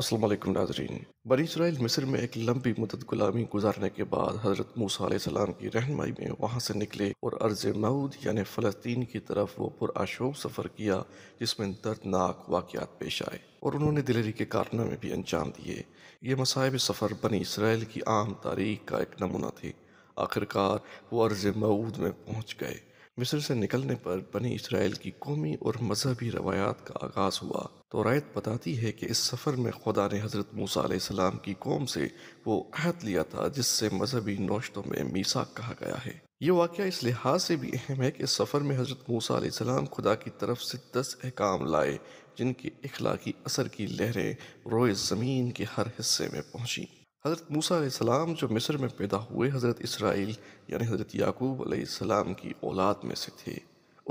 असलम नाजरीन बनी इसराइल मिस्र में एक लंबी मदद गुलामी गुजारने के बाद हज़रत मूसा की रहनमाई में वहाँ से निकले और अर्ज़ मऊद यानि फ़लस्तीन की तरफ वो पुराशोक सफ़र किया जिसमें दर्दनाक वाकत पेश आए और उन्होंने दिलेरी के कारनामे भी अंजाम दिए ये मसायब सफ़र बनी इसराइल की आम तारीख का एक नमूना थे आखिरकार वो अर्ज़ मऊद में पहुँच गए मिस्र से निकलने पर बनी इसराइल की कौमी और मजहबी रवायात का आगाज़ हुआ तो रायत बताती है कि इस सफ़र में खुदा ने हज़रत मूसा सलाम की कौम से वो अहद लिया था जिससे मजहबी नौशतों में मीसाक कहा गया है ये वाक़ इस लिहाज से भी अहम है कि इस सफ़र में हज़रत मूसा सलाम खुदा की तरफ से दस अहकाम लाए जिनके इखलाकी असर की लहरें रोए ज़मीन के हर हिस्से में पहुंची हज़रत मूसा जो मिस्र में पैदा हुए हज़रत इसराइल यानी हज़रत याकूब अलैहिस्सलाम की औलाद में से थे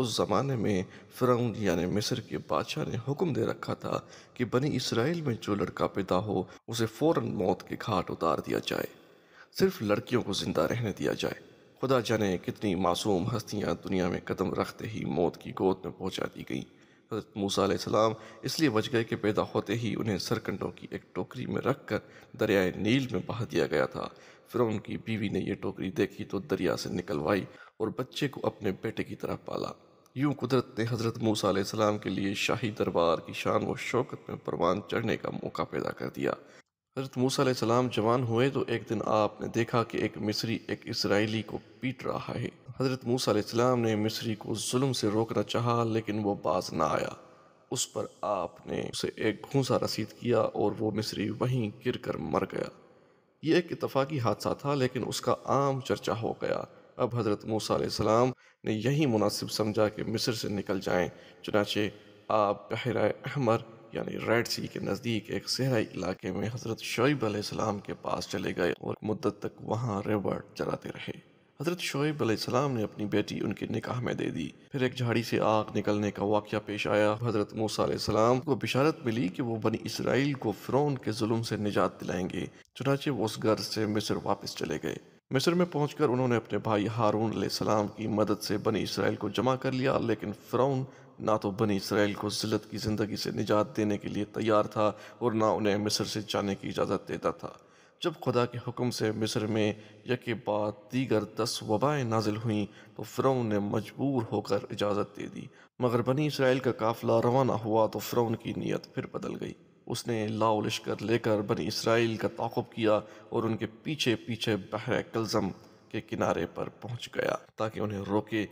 उस ज़माने में फ़िरौन यानी मिस्र के बादशाह ने हुक्म दे रखा था कि बनी इसराइल में जो लड़का पैदा हो उसे फ़ौर मौत के घाट उतार दिया जाए सिर्फ लड़कियों को ज़िंदा रहने दिया जाए खुदा जाने कितनी मासूम हस्तियाँ दुनिया में कदम रखते ही मौत की गोद में पहुँचा दी गईं हज़रत मूसा इसलिए बच गए कि पैदा होते ही उन्हें सरकंडों की एक टोकरी में रख कर दरियाए नील में बहा दिया गया था फिर उनकी बीवी ने यह टोकरी देखी तो दरिया से निकलवाई और बच्चे को अपने बेटे की तरह पाला यूं कुदरत ने हज़रत मूसा के लिए शाही दरबार की शान व शौकत में परवान चढ़ने का मौका पैदा कर दिया हज़रत मूसा जवान हुए तो एक दिन आपने देखा कि एक मिस्री एक इसराइली को पीट रहा है हज़रत मूसम ने मिस्री को जुल्म से रोकना चाहा लेकिन वो बाज ना आया उस पर आपने उसे एक घूसा रसीद किया और वो मिस्री वहीं गिर कर मर गया ये एक इतफाक़ी हादसा था लेकिन उसका आम चर्चा हो गया अब हज़रत मूसम ने यही मुनासिब समझा कि मिस्र से निकल जाए चनाचे आप बहरा अहमर यानी रेड सी के नज़दीक एक सहरा इलाके में हज़रत शुब के पास चले गए और मुद्दत तक वहाँ रिवर्ट चलाते रहे हज़रत शुएब अलैहिस्सलाम ने अपनी बेटी उनके निकाह में दे दी फिर एक झाड़ी से आग निकलने का वाक़ पेश आया हज़रत मूसा अलैहिस्सलाम को बिशारत मिली कि वो बनी इसराइल को फ़िरौन के जुल्म से निजात दिलाएंगे चुनाचे वो उस घर से मिस्र वापस चले गए मिस्र में पहुंचकर उन्होंने अपने भाई हारून अलैहिस्सलाम की मदद से बनी इसराइल को जमा कर लिया लेकिन फ़िरौन ना तो बनी इसराइल को जिल्लत की ज़िंदगी से निजात देने के लिए तैयार था और ना उन्हें मिस्र से जाने की इजाज़त देता था जब खुदा के हुक्म से मिस्र में यके बाद दीगर दस वबाएँ नाजिल हुईं तो फ्रोन ने मजबूर होकर इजाज़त दे दी मगर बनी इसराइल का काफिला रवाना हुआ तो फ़्रोन की नीयत फिर बदल गई उसने लाओ लश्कर लेकर बनी इसराइल का ताकुब किया और उनके पीछे पीछे बहरे कलज़म के किनारे पर पहुंच गया ताकि उन्हें रोके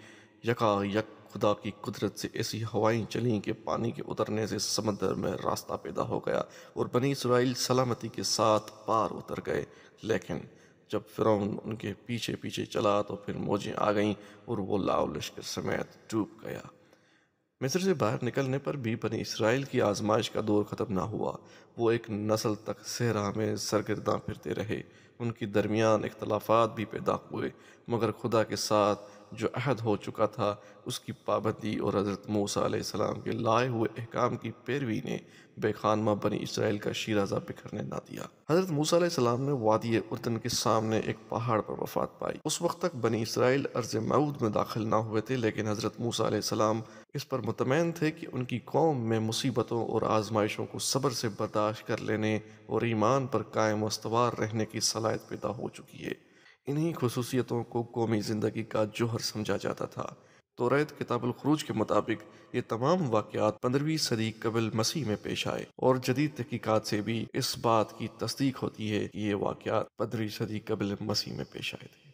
यकायक खुदा की कुदरत से ऐसी हवाएं चलीं कि पानी के उतरने से समंदर में रास्ता पैदा हो गया और बनी इसराइल सलामती के साथ पार उतर गए लेकिन जब फिर उनके पीछे पीछे चला तो फिर मौजें आ गईं और वो लाव लश्कर समेत डूब गया मिस्र से बाहर निकलने पर भी बनी इसराइल की आजमाइश का दौर ख़त्म ना हुआ वो एक नस्ल तक सहरा में सरगर्दा फिरते रहे उनके दरमियान इख्तलाफात भी पैदा हुए मगर खुदा के साथ जो अहद हो चुका था उसकी पाबंदी और हज़रत मूसा सलाम के लाए हुए अहकाम की पैरवी ने बेखानमा बनी इसराइल का शीराजा बिखरने ना दिया हज़रत मूसा सलाम ने वादी उर्दन के सामने एक पहाड़ पर वफात पाई उस वक्त तक बनी इसराइल अर्ज मऊद में दाखिल ना हुए थे लेकिन हज़रत मूसा सलाम इस पर मुतमैन थे कि उनकी कौम में मुसीबतों और आजमाइशों को सब्र से बर्दाश्त कर लेने और ईमान पर कायम वस्तवार रहने की सलाहत पैदा हो चुकी है इन्हीं खसूसियतों को कौमी ज़िंदगी का जोहर समझा जाता था तो रैत किताबलखरूज के मुताबिक ये तमाम वाक़ात पंद्रहवीं सदी कबल मसीह में पेश आए और जदीद तहकीक़ात से भी इस बात की तस्दीक होती है कि ये वाक़ात पंद्रहवीं सदी कबल मसीह में पेश आए थे